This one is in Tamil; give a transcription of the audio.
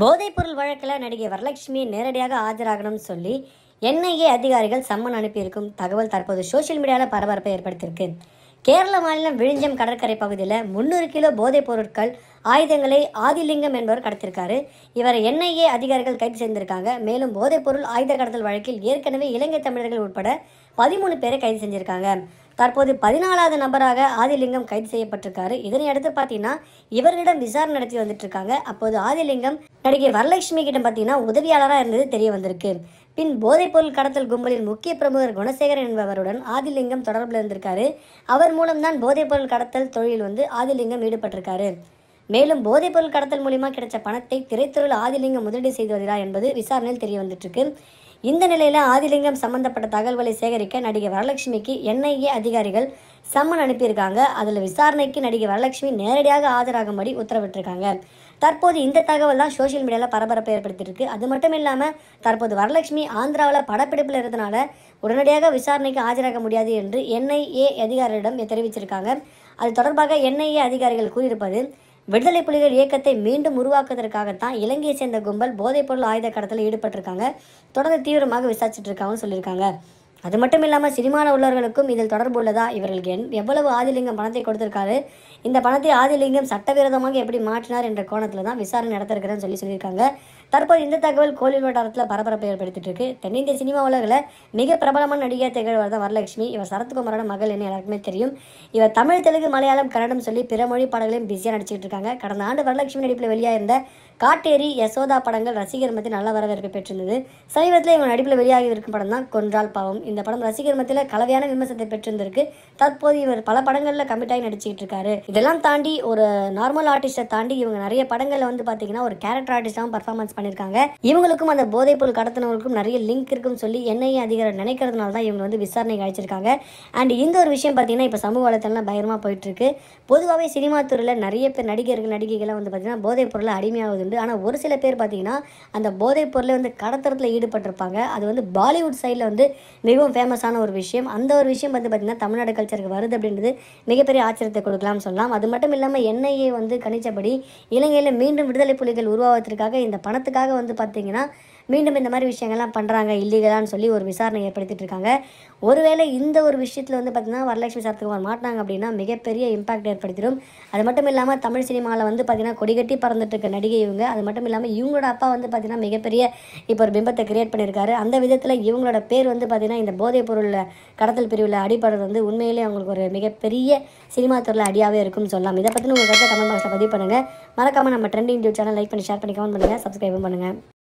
போதைப்பொருள் வழக்கில் நடிகை வரலட்சுமி நேரடியாக ஆஜராகணும்னு சொல்லி என்ஐஏ அதிகாரிகள் சம்மன் அனுப்பியிருக்கும் தகவல் தற்போது சோசியல் மீடியாவில் பரபரப்பை ஏற்படுத்தியிருக்கு கேரள மாநிலம் விழிஞ்சம் கடற்கரை பகுதியில் முன்னூறு கிலோ போதைப் பொருட்கள் ஆயுதங்களை ஆதிலிங்கம் என்பவர் கடத்திருக்காரு இவர் என்ஐஏ அதிகாரிகள் கைது செய்திருக்காங்க மேலும் போதைப் பொருள் ஆயுத கடத்தல் வழக்கில் ஏற்கனவே இலங்கை தமிழர்கள் உட்பட பதிமூணு பேரை கைது செஞ்சிருக்காங்க தற்போது பதினாலாவது நபராக ஆதிலிங்கம் கைது செய்யப்பட்டிருக்காரு இதனையடுத்து பார்த்தீங்கன்னா இவர்களிடம் விசாரணை நடத்தி வந்துட்டு இருக்காங்க அப்போது ஆதிலிங்கம் நடிகை வரலட்சுமி கிட்ட பார்த்தீங்கன்னா உதவியாளராக இருந்தது தெரிய வந்திருக்கு பின் போதைப்பொருள் கடத்தல் கும்பலின் முக்கிய பிரமுகர் குணசேகரன் என்பவருடன் ஆதிலிங்கம் தொடர்பில் இருந்திருக்காரு அவர் மூலம்தான் போதைப்பொருள் கடத்தல் தொழில் வந்து ஆதிலிங்கம் ஈடுபட்டிருக்காரு மேலும் போதைப்பொருள் கடத்தல் மூலியமா கிடைச்ச பணத்தை திரைத்துறையில் ஆதிலிங்கம் முதலீடு செய்து வருகிறார் என்பது விசாரணையில் தெரிய வந்துட்டு இருக்கு இந்த நிலையில் ஆதிலிங்கம் சம்பந்தப்பட்ட தகவல்களை சேகரிக்க நடிகை வரலட்சுமிக்கு என்ஐஏ அதிகாரிகள் சம்மன் அனுப்பியிருக்காங்க அதில் விசாரணைக்கு நடிகை வரலட்சுமி நேரடியாக ஆஜராகும்படி உத்தரவிட்டிருக்காங்க தற்போது இந்த தகவல் தான் சோஷியல் மீடியாவில் பரபரப்பை ஏற்படுத்தியிருக்கு அது மட்டும் இல்லாமல் தற்போது வரலட்சுமி ஆந்திராவில் படப்பிடிப்பில் இருந்தனால உடனடியாக விசாரணைக்கு ஆஜராக முடியாது என்று என்ஐஏ அதிகாரிகளிடம் தெரிவிச்சிருக்காங்க அது தொடர்பாக என்ஐஏ அதிகாரிகள் கூறியிருப்பது விடுதலை புலிகள் இயக்கத்தை மீண்டும் உருவாக்குவதற்காகத்தான் இலங்கையை சேர்ந்த கும்பல் போதைப்பொருள் ஆயுத கடத்தில் ஈடுபட்டிருக்காங்க தொடர்ந்து தீவிரமாக விசாரிச்சுட்டு இருக்காங்கன்னு சொல்லியிருக்காங்க அது மட்டும் இல்லாமல் சினிமாவில் உள்ளவர்களுக்கும் இதில் தொடர்பு உள்ளதா இவர்களுக்கு என் எவ்வளவு ஆதிலிங்கம் பணத்தை கொடுத்துருக்காரு இந்த பணத்தை ஆதிலிங்கம் சட்டவிரோதமாக எப்படி மாற்றினார் என்ற கோணத்தில் தான் விசாரணை நடத்திருக்கிறேன்னு சொல்லி சொல்லியிருக்காங்க தற்போது இந்த தகவல் கோவில் வட்டாரத்தில் பரபரப்பை ஏற்படுத்திட்டு இருக்கு தென்னிந்திய சினிமா உலகில் மிக பிரபலமான நடிகை திகழ்வர் தான் வரலட்சுமி இவர் சரத்குமாரோட மகள் என்ன எல்லாருக்குமே தெரியும் இவர் தமிழ் தெலுங்கு மலையாளம் கன்னடம் சொல்லி பிற மொழி பாடங்களையும் பிஸியாக நடிச்சிட்டு இருக்காங்க கடந்த ஆண்டு வரலட்சுமி நடிப்பில் வெளியாயிருந்த காட்டேரி யசோதா படங்கள் ரசிகர் மத்திய நல்ல வரவேற்பு பெற்றிருந்தது சமீபத்தில் இவங்க நடிப்பில் வெளியாகி இருக்கும் படம் தான் கொன்றால் பாவம் இந்த படம் ரசிகர் மத்தியில் கலவையான விமர்சனத்தை பெற்றிருந்திருக்கு தற்போது இவர் பல படங்களில் கமிட்டாகி நடிச்சிட்டு இருக்காரு இதெல்லாம் தாண்டி ஒரு நார்மல் ஆர்டிஸ்டை தாண்டி இவங்க நிறைய படங்களில் வந்து பார்த்தீங்கன்னா ஒரு கேரக்டர் ஆர்டிஸ்டாகவும் பர்ஃபார்மன்ஸ் பண்ணியிருக்காங்க இவங்களுக்கும் அந்த போதைப் பொருள் கடத்தினவங்களுக்கும் நிறைய லிங்க் இருக்குன்னு சொல்லி என்ஐஏ அதிகாரம் நினைக்கிறதுனால தான் இவங்க வந்து விசாரணை அழைச்சிருக்காங்க அண்ட் இந்த ஒரு விஷயம் பார்த்தீங்கன்னா இப்போ சமூக பயமாக போயிட்டு போயிட்டுருக்கு பொதுவாகவே சினிமா துறையில் நிறைய பேர் நடிகர்கள் நடிகைகள்லாம் வந்து பார்த்தீங்கன்னா போதைப் பொருளை அடிமையாகுது ஆனால் ஒரு சில பேர் பார்த்தீங்கன்னா அந்த போதைப் பொருளை வந்து கடத்துறதுல ஈடுபட்டிருப்பாங்க அது வந்து பாலிவுட் சைடில் வந்து மிகவும் ஃபேமஸான ஒரு விஷயம் அந்த ஒரு விஷயம் வந்து பார்த்திங்கன்னா தமிழ்நாடு கல்ச்சருக்கு வருது அப்படின்றது மிகப்பெரிய ஆச்சரியத்தை கொடுக்கலாம்னு சொல்லலாம் அது மட்டும் இல்லாமல் என்ஐஏ வந்து கணிச்சபடி இலங்கையில் மீண்டும் விடுதலை புலிகள் உருவாவதற்காக இந்த பணத்துக்காக வந்து பார்த்திங்கன்னா மீண்டும் இந்த மாதிரி விஷயங்கள்லாம் பண்ணுறாங்க இல்லீகலான்னு சொல்லி ஒரு விசாரணை ஏற்படுத்திட்டு இருக்காங்க ஒருவேளை இந்த ஒரு விஷயத்தில் வந்து பார்த்திங்கன்னா வரலட்சுமி வர மாட்டினாங்க அப்படின்னா மிகப்பெரிய இம்பாக்ட் ஏற்படுத்திடும் அது மட்டும் இல்லாமல் தமிழ் சினிமாவில் வந்து பார்த்திங்கன்னா கொடிகட்டி பறந்துட்டு இருக்க நடிகை இவங்க அது மட்டும் இல்லாமல் இவங்களோட அப்பா வந்து பார்த்திங்கன்னா மிகப்பெரிய இப்போ ஒரு பிம்பத்தை கிரியேட் பண்ணியிருக்காரு அந்த விதத்தில் இவங்களோட பேர் வந்து பார்த்திங்கன்னா இந்த போதைப் பொருளில் கடத்தல் பிரிவில் அடிப்படுறது வந்து உண்மையிலே அவங்களுக்கு ஒரு மிகப்பெரிய சினிமா துறையில் அடியாகவே இருக்கும்னு சொல்லலாம் இதை பற்றின உங்கள் கருத்தை கமெண்ட் பாக்ஸில் பதிவு பண்ணுங்கள் மறக்காமல் நம்ம ட்ரெண்டிங் யூடியூப் சேனல் லைக் பண்ணி ஷேர் பண்ணி கமெண்ட் பண்ணுங்கள் சப்ஸ்கிரைபும் பண்ணுங்கள்